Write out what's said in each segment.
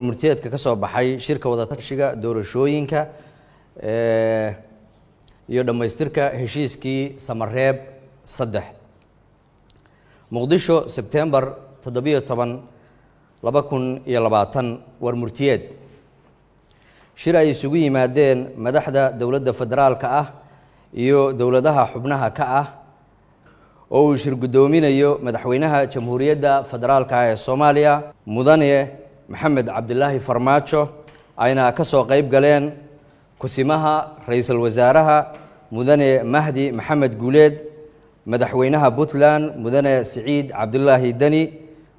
murtiyeedka ka soo baxay shirka wadatashiga doorashooyinka eh, iyo dhammaystirka heshiiskii samareeb saddex muqdisho sebteembar toddobiyo toban laba kun iyo labaatan war murtiyeed shir ay isugu yimaadeen madaxda dowladda federaalka ah iyo dowladaha xubnaha ka ah oo uu shir guddoominayo madaxweynaha jamhuuriyadda federaalka ah ee soomaaliya mudane maxamed cabdilaahi farmaajo ayna ka soo qayb galeen kusimaha ra-iisul wasaaraha mudane mahdi maxamed guuleed madaxweynaha puntland mudane siciid cabdilaahi deni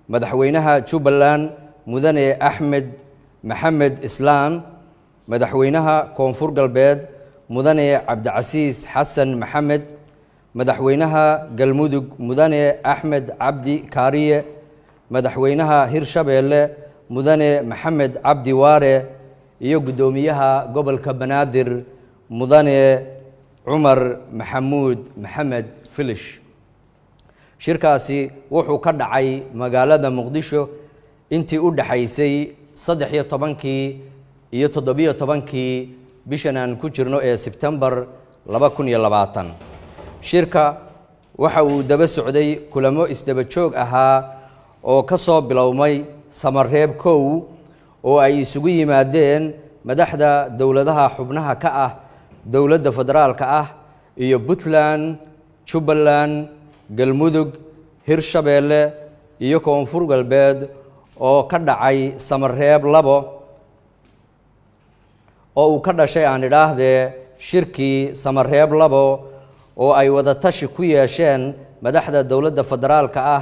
madaxweynaha jubbaland mudane axmed maxamed islaam madaxweynaha koonfur galbeed mudane cabdicasiis xasan maxamed madaxweynaha galmudug mudane axmed cabdi kaariye madaxweynaha hirshabeelle mudane maxamed cabdi waare iyo guddoomiyaha gobolka banaadir mudane cumar maxamuud maxamed filish shirkaasi wuxuu ka dhacay magaalada muqdisho intii u dhaxaysay saddex iyo tobankii iyo toddobiyo tobankii bishan aan ku jirno ee sebtembar laba kun iyo labaatan shirka waxa uu daba socday kulamo isdaba joog ahaa oo ka soo bilowmay samareeb kow oo ay isugu yimaadeen madaxda dowladaha xubnaha ka ah dowladda federaalka ah iyo puntland jubbaland galmudug hirshabeelle iyo koonfur galbeed oo ka dhacay samareeb labo oo uu ka dhashay aan idhaahdee shirkii samareeb labo oo ay wadatashi ku yeesheen madaxda dowladda federaalka ah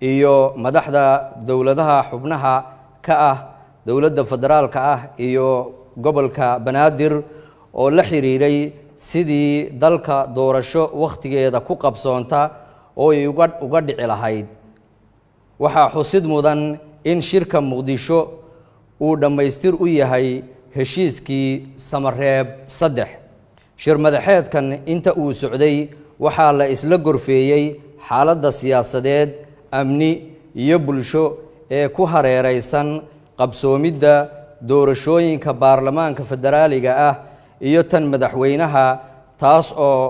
iyo madaxda dowladaha xubnaha ka ah dowladda federaalka ah iyo gobolka banaadir oo la xiriiray sidii dalka doorasho wakhtigeeda ku qabsoonta oo ay uga uga dhici lahayd waxaa xusid mudan in shirka muqdisho uu dhammaystir u yahay heshiiskii samareeb saddex shir madaxeedkan inta uu socday waxaa la isla gorfeeyey xaaladda siyaasadeed amni iyo bulsho ee ku hareeraysan qabsoomidda doorashooyinka baarlamaanka federaaliga ah iyo tan madaxweynaha taas oo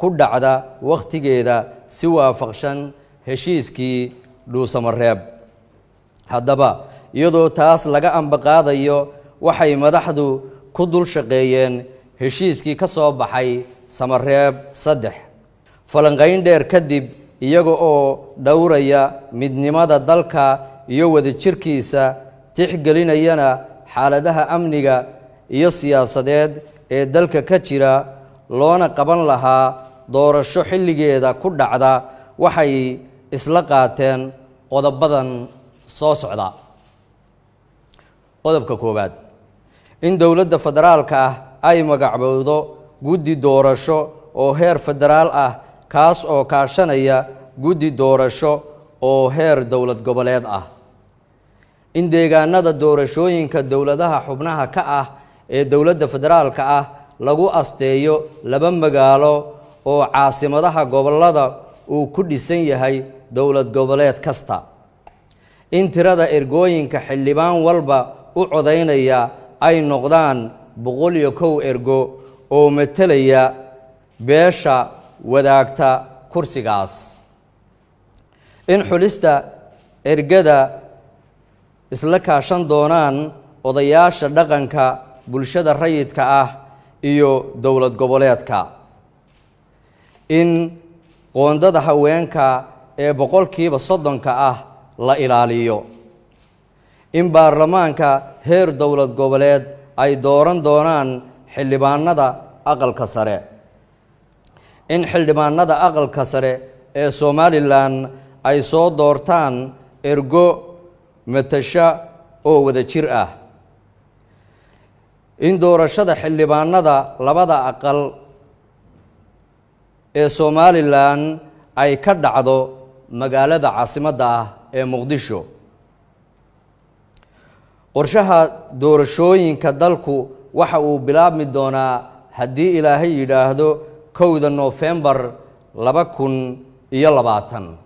ku dhacda wakhtigeeda si waafaqshan heshiiskii dhuusamareeb haddaba iyadoo taas laga ambaqaadayo waxay madaxdu ku dul shaqeeyeen heshiiskii ka soo baxay samareeb saddex falanqayn dheer kadib iyaga oo dhowraya midnimada dalka iyo wadajirkiisa tixgelinayana xaaladaha amniga iyo siyaasadeed ee dalka ka jira loona qaban lahaa doorasho xilligeeda ku dhacda waxay isla qaateen qodobadan soo socda qodobka koowaad in dowladda federaalka ah ay magacbowdo guddi doorasho oo heer federaal ah kaas oo kaashanaya guddi doorasho oo heer dowlad goboleed ah in deegaanada doorashooyinka dowladaha xubnaha ka ah ee dowladda federaalka ah lagu asteeyo laba magaalo oo caasimadaha gobollada uu ku dhisan yahay dowlad goboleed kasta in tirada ergooyinka xildhibaan walba u codaynaya ay noqdaan boqol iyo kow ergo oo matalaya beesha wadaagta kursigaas in xulista ergada isla kaashan doonaan odayaasha dhaqanka bulshada rayidka ah iyo dowlad goboleedka in qoondada haweenka ee boqolkiiba soddonka ah la ilaaliyo in baarlamaanka heer dowlad goboleed ay dooran doonaan xildhibaanada aqalka sare in xildhibaanada aqalka sare ee somalilan ay soo doortaan ergo matasha oo wada jir ah in doorashada xildhibaanada labada aqal ee somalilan ay ka dhacdo magaalada caasimadda ah ee muqdisho qorshaha doorashooyinka dalku waxa uu bilaabmi doonaa haddii ilaahay yidhaahdo kowda noofembar laba kun iyo labaatan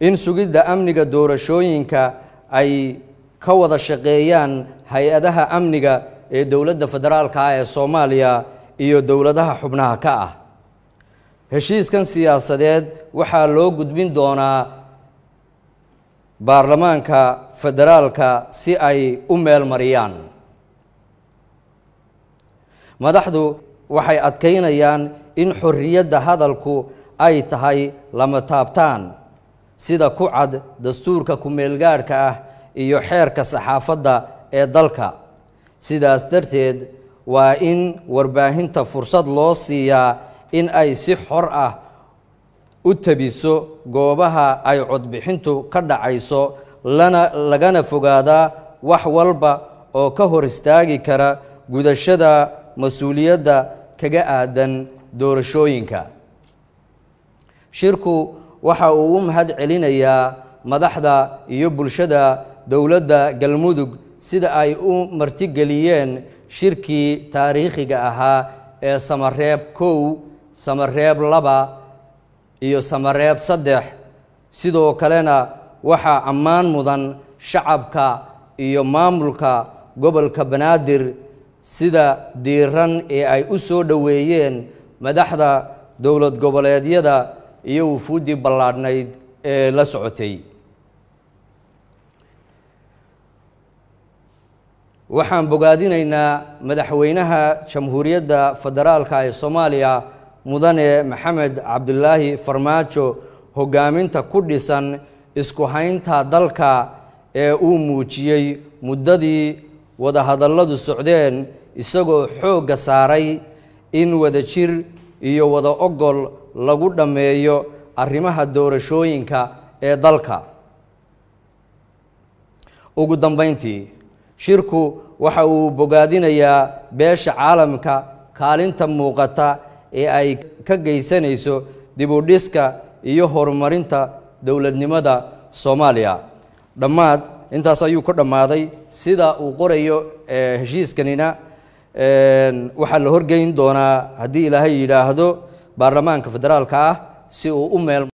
in sugidda amniga doorashooyinka ay ka wada shaqeeyaan hay-adaha amniga ee dowladda federaalka ah ee soomaaliya iyo dowladaha xubnaha ka ah heshiiskan siyaasadeed waxaa loo gudbin doonaa baarlamaanka federaalka si ay u meel mariyaan madaxdu waxay adkaynayaan in xorriyadda hadalku ay tahay lama taabtaan sida ku cad dastuurka kumeelgaadhka ah iyo xeerka saxaafadda ee dalka sidaas darteed waa in warbaahinta fursad loo siiyaa in ay si xor ah u tebiso goobaha ay codbixintu ka dhacayso lana lagana fogaadaa wax walba oo ka hor istaagi kara gudashada mas-uuliyadda kaga aadan doorashooyinka shirku waxa uu u mahad celinayaa madaxda iyo bulshada dowladda galmudug sida ay u martigeliyeen shirkii taariikhiga ahaa ee samareeb kow samareeb laba iyo samareeb saddex sidoo kalena waxaa ammaan mudan shacabka iyo maamulka gobolka banaadir sida diiran ee ay u soo dhoweeyeen madaxda dowlad goboleedyada iyo wufuuddii ballaadhnayd ee la socotay waxaan bogaadinaynaa madaxweynaha jamhuuriyadda federaalka ee soomaaliya mudane maxamed cabdilaahi farmaajo hoggaaminta ku dhisan isku haynta dalka ee uu muujiyey muddadii wadahadalladu socdeen isagoo xoogga saaray in wada jir iyo wada ogol lagu dhammeeyo arrimaha doorashooyinka ee dalka ugu dambayntii shirku waxa uu bogaadinayaa beesha caalamka kaalinta muuqata ee ay ka geysanayso dibudhiska iyo horumarinta dowladnimada soomaaliya dhammaad intaas ayuu ku dhammaaday sida uu qorayo heshiiskanina waxaa la horgeyn doonaa haddii ilaahay yidhaahdo baarlamaanka federaalka ah si uu u meel